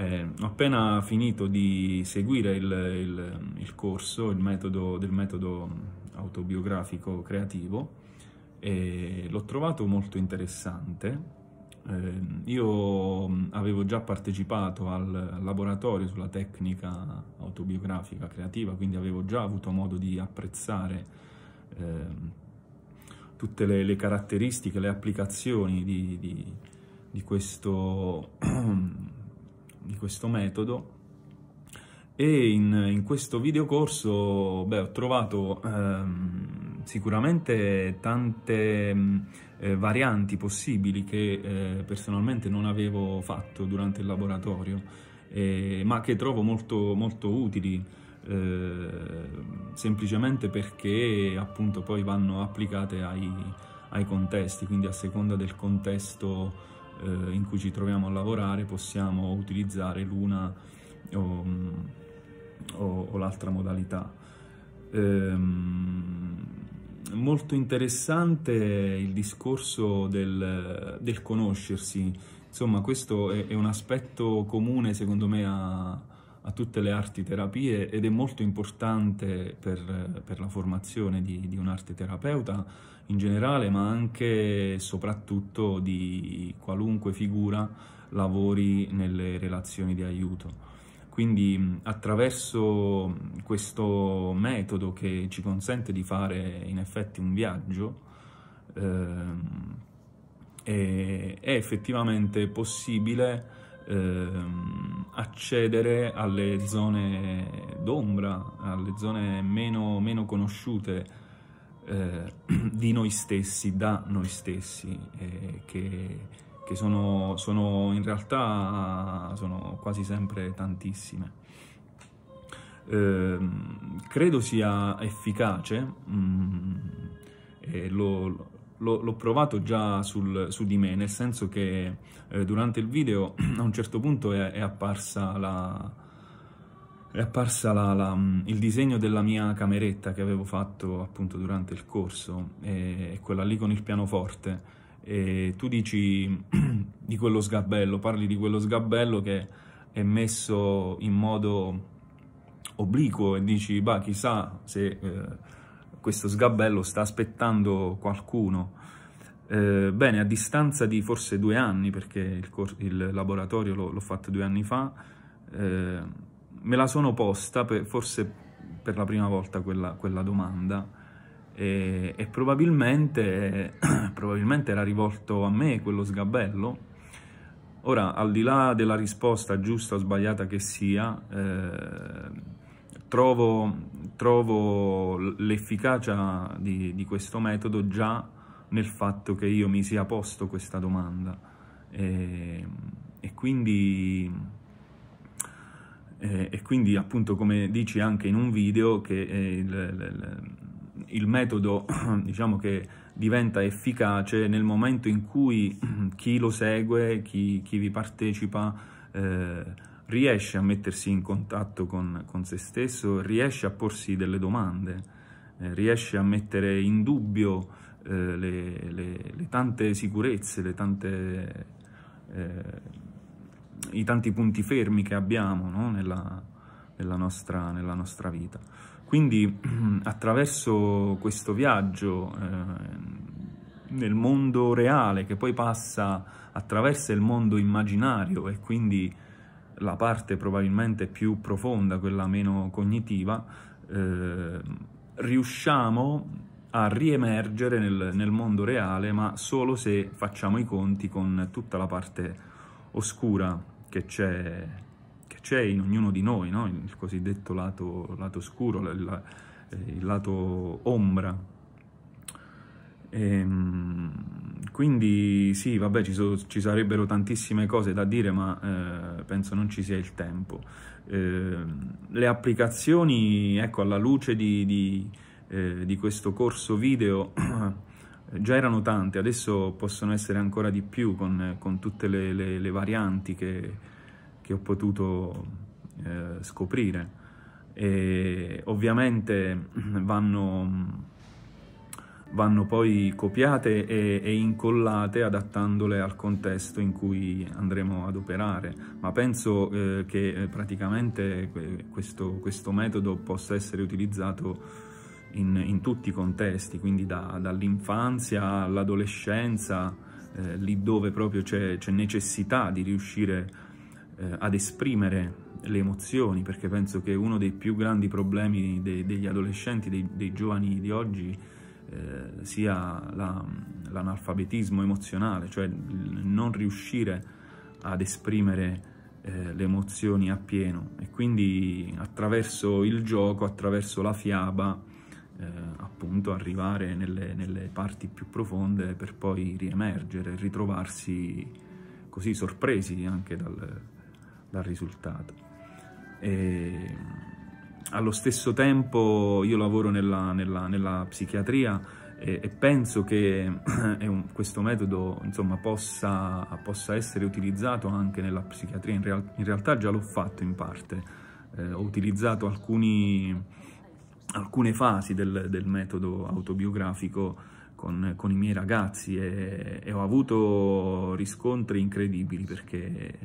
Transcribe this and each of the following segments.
Eh, ho appena finito di seguire il, il, il corso, il metodo, del metodo autobiografico creativo e l'ho trovato molto interessante. Eh, io avevo già partecipato al laboratorio sulla tecnica autobiografica creativa, quindi avevo già avuto modo di apprezzare eh, tutte le, le, caratteristiche, le applicazioni di, di, di questo di questo metodo e in, in questo videocorso beh, ho trovato ehm, sicuramente tante mm, eh, varianti possibili che eh, personalmente non avevo fatto durante il laboratorio, eh, ma che trovo molto, molto utili eh, semplicemente perché appunto poi vanno applicate ai, ai contesti, quindi a seconda del contesto eh, in cui ci troviamo a lavorare possiamo utilizzare l'una o, mm, o, o l'altra modalità. Ehm, molto interessante il discorso del, del conoscersi, insomma questo è, è un aspetto comune secondo me a a tutte le arti terapie ed è molto importante per, per la formazione di, di un terapeuta in generale, ma anche e soprattutto di qualunque figura lavori nelle relazioni di aiuto. Quindi attraverso questo metodo che ci consente di fare in effetti un viaggio, eh, è, effettivamente possibile eh, accedere alle zone d'ombra, alle zone meno, meno conosciute eh, di noi stessi, da noi stessi, eh, che, che sono, sono, in realtà sono quasi sempre tantissime. Eh, credo sia efficace, mh, mm, e lo, l'ho provato già sul, su di me, nel senso che eh, durante il video a un certo punto è, è apparsa la è apparsa la, la, mm, il disegno della mia cameretta che avevo fatto appunto durante il corso, e, quella lì con il pianoforte, e tu dici di quello sgabello, parli di quello sgabello che è messo in modo obliquo e dici, bah, chissà se eh, questo sgabello sta aspettando qualcuno. Eh, bene, a distanza di forse due anni, perché il, il laboratorio l'ho fatto due anni fa, eh, me la sono posta, per, forse per la prima volta, quella, quella domanda. E, e probabilmente, probabilmente era rivolto a me quello sgabello, Ora, al di là della risposta giusta o sbagliata che sia, eh, trovo trovo l'efficacia di, di, questo metodo già nel fatto che io mi sia posto questa domanda e, ehm, e, quindi, e, eh, e quindi appunto come dici anche in un video che eh, il, il metodo diciamo che diventa efficace nel momento in cui chi lo segue, chi, chi vi partecipa eh, riesce a mettersi in contatto con, con se stesso, riesce a porsi delle domande, eh, riesce a mettere in dubbio eh, le, le, le, tante sicurezze, le tante, eh, i tanti punti fermi che abbiamo no? nella, nella, nostra, nella nostra vita. Quindi attraverso questo viaggio eh, nel mondo reale che poi passa attraverso il mondo immaginario e quindi la parte probabilmente più profonda, quella meno cognitiva, eh, riusciamo a riemergere nel, nel, mondo reale, ma solo se facciamo i conti con tutta la parte oscura che c'è, in ognuno di noi, no? il cosiddetto lato, lato oscuro, il, il, lato ombra. E, ehm, quindi sì, vabbè, ci, so, ci, sarebbero tantissime cose da dire, ma eh, penso non ci sia il tempo. Eh, le applicazioni, ecco, alla luce di, di, eh, di questo corso video, già erano tante, adesso possono essere ancora di più con, con tutte le, le, le, varianti che, che ho potuto eh, scoprire. E, ovviamente vanno vanno poi copiate e, e, incollate adattandole al contesto in cui andremo ad operare, ma penso eh, che eh, praticamente questo, questo, metodo possa essere utilizzato in, in tutti i contesti, quindi da, dall'infanzia all'adolescenza, eh, lì dove proprio c'è, necessità di riuscire eh, ad esprimere le emozioni, perché penso che uno dei più grandi problemi dei, degli adolescenti, dei, dei giovani di oggi, eh, sia la, l'analfabetismo emozionale, cioè il non riuscire ad esprimere eh, le emozioni appieno e quindi attraverso il gioco, attraverso la fiaba, eh, appunto arrivare nelle, nelle, parti più profonde per poi riemergere, ritrovarsi così sorpresi anche dal, dal risultato. E allo stesso tempo io lavoro nella, nella, nella psichiatria e, e, penso che un, questo metodo insomma, possa, possa, essere utilizzato anche nella psichiatria, in, real, in realtà già l'ho fatto in parte, eh, ho utilizzato alcuni, alcune fasi del, del metodo autobiografico con, con, i miei ragazzi e, e, ho avuto riscontri incredibili perché...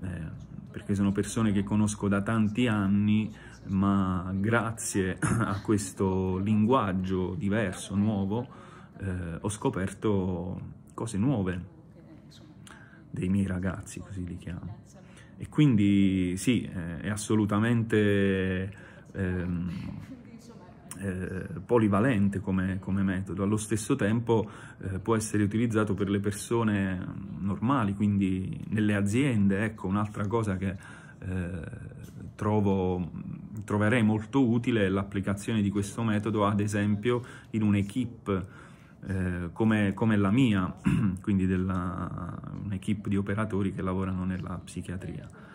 Eh, perché sono persone che conosco da tanti anni, ma grazie a questo linguaggio diverso, nuovo, eh, ho scoperto cose nuove dei miei ragazzi, così li chiamo. E quindi sì, eh, è assolutamente... Ehm, eh, polivalente come, come, metodo, allo stesso tempo eh, può essere utilizzato per le persone normali, quindi nelle aziende, ecco un'altra cosa che eh, trovo, troverei molto utile è l'applicazione di questo metodo ad esempio in un'equipe eh, come, come, la mia, quindi un'equipe di operatori che lavorano nella psichiatria.